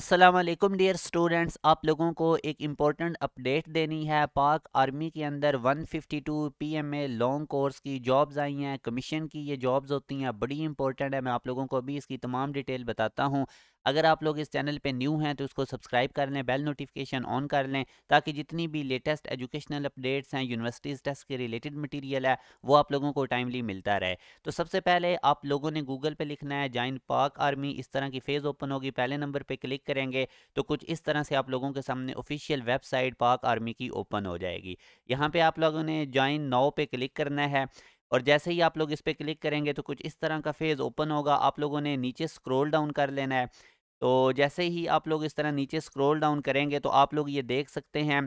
Aslam dear students आप लोगों को एक इम्पॉर्टेंट अपडेट देनी है पाक आर्मी के अंदर 152 पीएमए लॉन्ग कोर्स की जॉब्स आई हैं कमीशन की ये जॉब्स होती हैं बड़ी इंपॉर्टेंट है मैं आप लोगों को अभी इसकी तमाम डिटेल बताता हूँ अगर आप लोग इस चैनल पे न्यू हैं तो उसको सब्सक्राइब कर लें बेल नोटिफिकेशन ऑन कर लें ताकि जितनी भी लेटेस्ट एजुकेशनल अपडेट्स हैं यूनिवर्सिटीज़ टेस्ट के रिलेटेड मटीरियल है वो आप लोगों को टाइमली मिलता रहे तो सबसे पहले आप लोगों ने गूगल पर लिखना है जॉइन पाक आर्मी इस तरह की फेज़ ओपन होगी पहले नंबर पर क्लिक करेंगे तो कुछ इस तरह से आप लोगों के सामने ऑफिशियल वेबसाइट पाक आर्मी की ओपन हो जाएगी यहाँ पर आप लोगों ने जॉइन नाव पे क्लिक करना है और जैसे ही आप लोग इस पर क्लिक करेंगे तो कुछ इस तरह का फेज़ ओपन होगा आप लोगों ने नीचे स्क्रॉल डाउन कर लेना है तो जैसे ही आप लोग इस तरह नीचे स्क्रॉल डाउन करेंगे तो आप लोग ये देख सकते हैं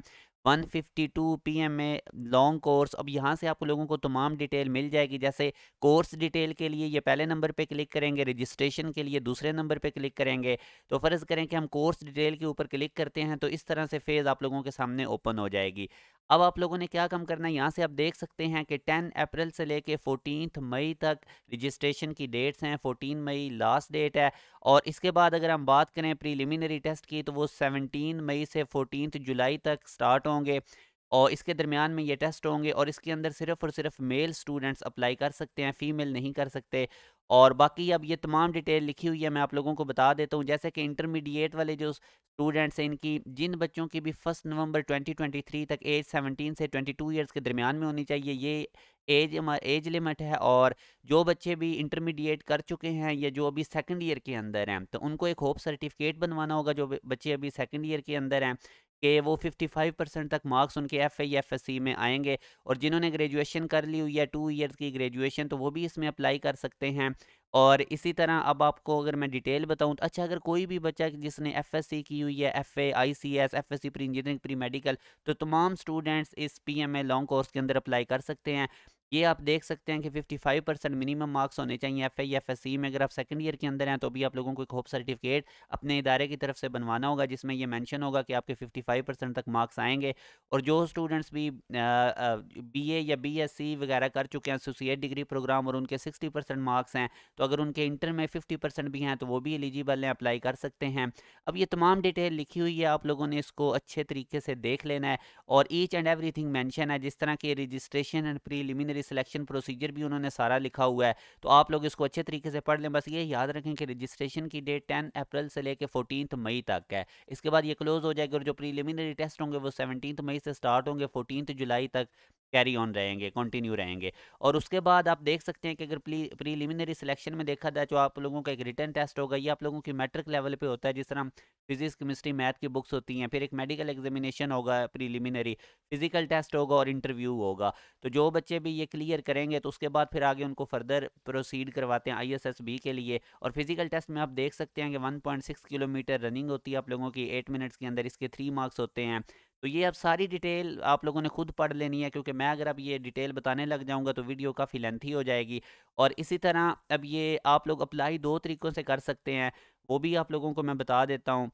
152 पीएम में लॉन्ग कोर्स अब यहाँ से आप लोगों को तमाम डिटेल मिल जाएगी जैसे कोर्स डिटेल के लिए ये पहले नंबर पे क्लिक करेंगे रजिस्ट्रेशन के लिए दूसरे नंबर पे क्लिक करेंगे तो फ़र्ज़ करें कि हम कोर्स डिटेल के ऊपर क्लिक करते हैं तो इस तरह से फेज़ आप लोगों के सामने ओपन हो जाएगी अब आप लोगों ने क्या कम करना है यहाँ से आप देख सकते हैं कि 10 अप्रैल से लेके 14 मई तक रजिस्ट्रेशन की डेट्स हैं 14 मई लास्ट डेट है और इसके बाद अगर हम बात करें प्रीलिमिनरी टेस्ट की तो वो 17 मई से 14 जुलाई तक स्टार्ट होंगे और इसके दरमियान में ये टेस्ट होंगे और इसके अंदर सिर्फ और सिर्फ मेल स्टूडेंट्स अप्लाई कर सकते हैं फीमेल नहीं कर सकते और बाकी अब ये तमाम डिटेल लिखी हुई है मैं आप लोगों को बता देता हूँ जैसे कि इंटरमीडिएट वाले जो स्टूडेंट्स हैं इनकी जिन बच्चों की भी फर्स्ट नवंबर 2023 तक एज 17 से 22 इयर्स के दरमियान में होनी चाहिए ये एज एज लिमिट है और जो बच्चे भी इंटरमीडिएट कर चुके हैं या जो अभी सेकंड ईयर के अंदर हैं तो उनको एक होप सर्टिफिकेट बनवाना होगा जो बच्चे अभी सेकंड ईयर के अंदर हैं कि वो 55 परसेंट तक मार्क्स उनके F I F S C में आएंगे और जिन्होंने ग्रेजुएशन कर ली हुई है टू ईयर्स की ग्रेजुएशन तो वो भी इसमें अप्लाई कर सकते हैं और इसी तरह अब आपको अगर मैं डिटेल बताऊं तो अच्छा अगर कोई भी बच्चा जिसने एफएससी की हुई है F A I C S F S C pre engineering pre medical तो तमाम स्टूडेंट्स इस P M A long course के अंदर अप्लाई कर सकते हैं ये आप देख सकते हैं कि 55 परसेंट मिनिमम मार्क्स होने चाहिए F I F S C में अगर आप सेकंड ईयर के अंदर हैं तो भी आप लोगों को एक होप सर्टिफिकेट अपने इदारे की तरफ से बनवाना होगा जिसमें ये मेंशन होगा कि आपके 55 परसेंट तक मार्क्स आएंगे और जो स्टूडेंट्स भी बीए या बीएससी वगैरह कर चुके हैं एसोसिएट डिग्री प्रोग्राम और उनके सिक्सटी मार्क्स हैं तो अगर उनके इंटर में फिफ्टी भी हैं तो वो भी एलिजिबल हैं अप्लाई कर सकते हैं अब ये तमाम डिटेल लिखी हुई है आप लोगों ने इसको अच्छे तरीके से देख लेना है और ईच एंड एवरी थिंग है जिस तरह की रजिस्ट्रेशन एंड प्रीलिमिनरी मेरी सिलेक्शन प्रोसीजर भी उन्होंने सारा लिखा हुआ है तो आप लोग इसको अच्छे तरीके से पढ़ लें बस ये याद रखें कि रजिस्ट्रेशन की डेट टेन अप्रैल से लेकर फोर्टीन मई तक है इसके बाद ये क्लोज हो जाएगी और जो प्रीलिमिनरी टेस्ट होंगे वो सेवनटीन मई से स्टार्ट होंगे फोर्टीन जुलाई तक कैरी ऑन रहेंगे कंटिन्यू रहेंगे और उसके बाद आप देख सकते हैं कि अगर प्रीलिमिनरी सिलेक्शन में देखा जाए जो आप लोगों का एक रिटर्न टेस्ट होगा ये आप लोगों की मैट्रिक लेवल पे होता है जिस तरह फिजिक्स केमिस्ट्री मैथ की बुक्स होती हैं फिर एक मेडिकल एग्जामिनेशन होगा प्रीलिमिनरी फिजिकल टेस्ट होगा और इंटरव्यू होगा तो जो बच्चे भी ये क्लियर करेंगे तो उसके बाद फिर आगे उनको फर्दर प्रोसीड करवाते हैं आई के लिए और फिजिकल टेस्ट में आप देख सकते हैं कि वन किलोमीटर रनिंग होती है आप लोगों की एट मिनट्स के अंदर इसके थ्री मार्क्स होते हैं तो ये अब सारी डिटेल आप लोगों ने खुद पढ़ लेनी है क्योंकि मैं अगर अब ये डिटेल बताने लग जाऊँगा तो वीडियो काफ़ी लेंथी हो जाएगी और इसी तरह अब ये आप लोग अप्लाई दो तरीक़ों से कर सकते हैं वो भी आप लोगों को मैं बता देता हूँ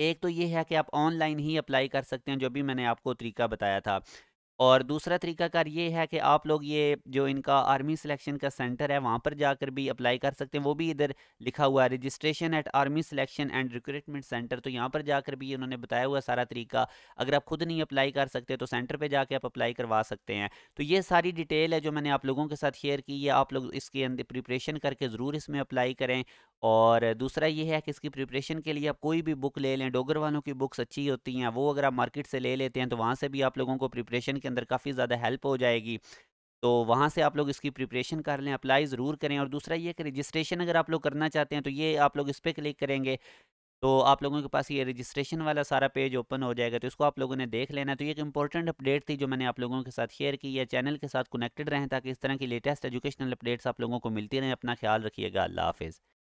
एक तो ये है कि आप ऑनलाइन ही अप्लाई कर सकते हैं जो भी मैंने आपको तरीका बताया था और दूसरा तरीकाकार ये है कि आप लोग ये जो इनका आर्मी सिलेक्शन का सेंटर है वहाँ पर जाकर भी अप्लाई कर सकते हैं वो भी इधर लिखा हुआ है registration at army selection and recruitment centre तो यहाँ पर जाकर भी उन्होंने बताया हुआ सारा तरीका अगर आप खुद नहीं अप्लाई कर सकते तो सेंटर पर जाके आप अप्लाई करवा सकते हैं तो ये सारी डिटेल है जो मैंने आप लोगों के साथ शेयर की है आप लोग इसके अंदर प्रिपरेशन करके ज़रूर इसमें अप्लाई करें और दूसरा ये है कि इसकी प्रिपरेशन के लिए आप कोई भी बुक ले लें डोगर वालों की बुक्स अच्छी होती हैं वो अगर आप मार्केट से ले लेते हैं तो वहाँ से भी आप लोगों को प्रिपरेशन के अंदर काफ़ी ज़्यादा हेल्प हो जाएगी तो वहाँ से आप लोग इसकी प्रिपरेशन कर लें अप्लाई ज़रूर करें और दूसरा ये कि रजिस्ट्रेशन अगर आप लोग करना चाहते हैं तो ये आप लोग इस पर क्लिक करेंगे तो आप लोगों के पास ये रजिस्ट्रेशन वाला सारा पेज ओपन हो जाएगा तो इसको आप लोगों ने देख लेना तो ये एक इंपॉर्टेंट अपडेट थी जो मैंने आप लोगों के साथ शेयर की है चैनल के साथ कनेक्टेड रहें ताकि इस तरह की लेटेस्ट एजुकेशनल अपडेट्स आप लोगों को मिलती रहें अपना ख्याल रखिएगा अल्लाह हाफिज़